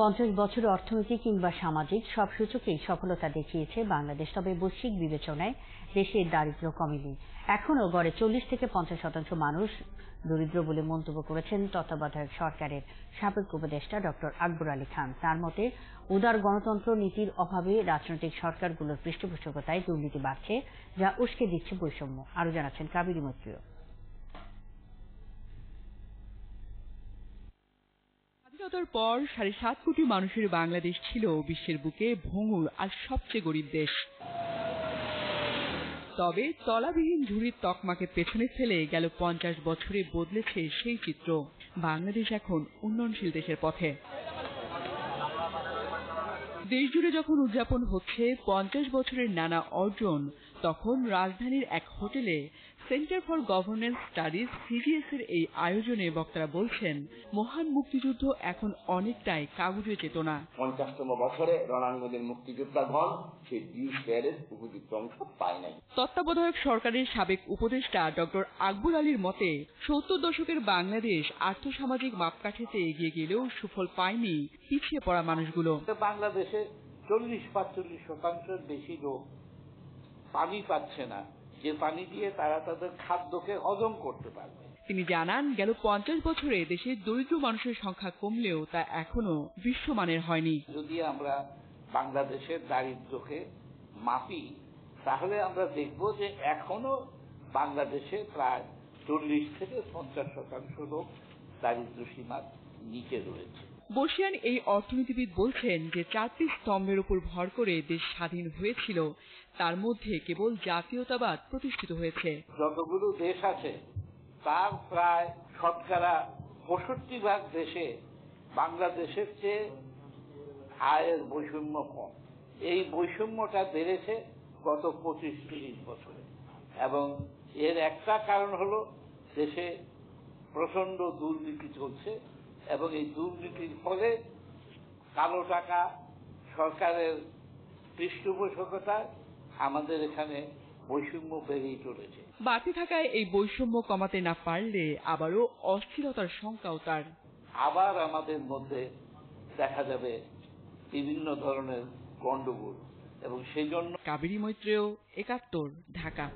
পঞ্চাশ বছর অর্থনৈতিক কিংবা সামাজিক সব সূচকেই সফলতা দেখিয়েছে বাংলাদেশ তবে বৈশ্বিক বিবেচনায় দেশের দারিদ্র কমেনি এখনও গড়ে চল্লিশ থেকে পঞ্চাশ শতাংশ মানুষ দরিদ্র বলে মন্তব্য করেছেন তত্ত্বাবধায়ক সরকারের সাবেক উপদেষ্টা ড আকবর আলী খান তার মতে উদার গণতন্ত্র নীতির অভাবে রাজনৈতিক সরকারগুলোর পৃষ্ঠপোষকতায় দুর্নীতি বাড়ছে যা উস্কে দিচ্ছে বৈষম্য আরও জানাচ্ছেন কাবেরী মৈত্রীয় স্বাধীনতার পর সাড়ে সাত কোটি মানুষের বাংলাদেশ ছিল বিশ্বের বুকে ভঙ্গুর আর সবচেয়ে গরিব দেশ তবে তলাবিহীন ঝুড়ির তকমাকে পেছনে ফেলে গেল পঞ্চাশ বছরে বদলেছে সেই চিত্র বাংলাদেশ এখন উন্নয়নশীল দেশের পথে দেশ জুড়ে যখন উদযাপন হচ্ছে পঞ্চাশ বছরের নানা অর্জন তখন রাজধানীর এক হোটেলে centre for governance studies CDS এর এই আয়োজনে বক্তারা বলছেন মহান মুক্তিযুদ্ধ এখন অনেকটাই কাগজে চেতনা পঞ্চাশতম বছরে রণাঙ্গনের মুক্তিযোদ্ধাগণ সেই বিউস প্যারের উপযুক্ত অংশ পায় নাই তত্ত্বাবধায়ক সরকারের সাবেক উপদেষ্টা ডক্টর আকবুল আলীর মতে সত্তর দশকের বাংলাদেশ আর্থসামাজিক মাপকাঠিতে এগিয়ে গেলেও সুফল পায়নি পিছিয়ে পড়া মানুষগুলো বাংলাদেশে চল্লিশ পাঁচচল্লিশ শতাংশের বেশি লোক পানি পাচ্ছে না যে পানি দিয়ে তারা তাদের খাদ্যকে হজম করতে পারবে তিনি জানান গেল পঞ্চাশ বছরে দেশের দরিদ্র মানুষের সংখ্যা কমলেও তা এখনো বিশ্বমানের হয়নি যদি আমরা বাংলাদেশের দারিদ্রকে মাপি তাহলে আমরা দেখব যে এখনো বাংলাদেশে প্রায় চল্লিশ থেকে পঞ্চাশ শতাংশ লোক দারিদ্র সীমার নিচে রয়েছে বসিয়ান এই অর্থনীতিবিদ বলছেন যে চারটি স্তম্ভের উপর ভর করে দেশ স্বাধীন হয়েছিল তার মধ্যে কেবল জাতীয়তাবাদ প্রতিষ্ঠিত হয়েছে যতগুলো দেশ আছে তার প্রায় শতকরা পঁয়ষট্টি ভাগ দেশে বাংলাদেশের চেয়ে আয়ের বৈষম্য কম এই বৈষম্যটা বেড়েছে গত পঁচিশ তিরিশ বছরে এবং এর একটা কারণ হলো দেশে প্রচন্ড দুর্নীতি চলছে এবং এই দুর্নীতির ফলে কালো টাকা সরকারের পৃষ্ঠপোষকতা আমাদের এখানে বৈষম্য বেড়েই চলেছে বাড়তে থাকায় এই বৈষম্য কমাতে না পারলে আবারও অস্থিরতার শঙ্কাও তার আবার আমাদের মধ্যে দেখা যাবে বিভিন্ন ধরনের গন্ডগোল এবং সেই জন্য কাবেরী মৈত্রেয় একাত্তর ঢাকা